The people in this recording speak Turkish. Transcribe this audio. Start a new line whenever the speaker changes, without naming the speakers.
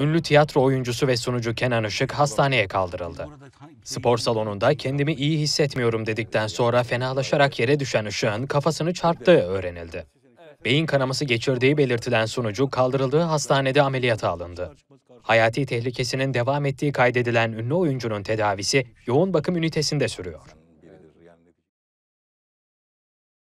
Ünlü tiyatro oyuncusu ve sunucu Kenan Işık hastaneye kaldırıldı. Spor salonunda kendimi iyi hissetmiyorum dedikten sonra fenalaşarak yere düşen Işık'ın kafasını çarptığı öğrenildi. Beyin kanaması geçirdiği belirtilen sunucu kaldırıldığı hastanede ameliyata alındı. Hayati tehlikesinin devam ettiği kaydedilen ünlü oyuncunun tedavisi yoğun bakım ünitesinde sürüyor.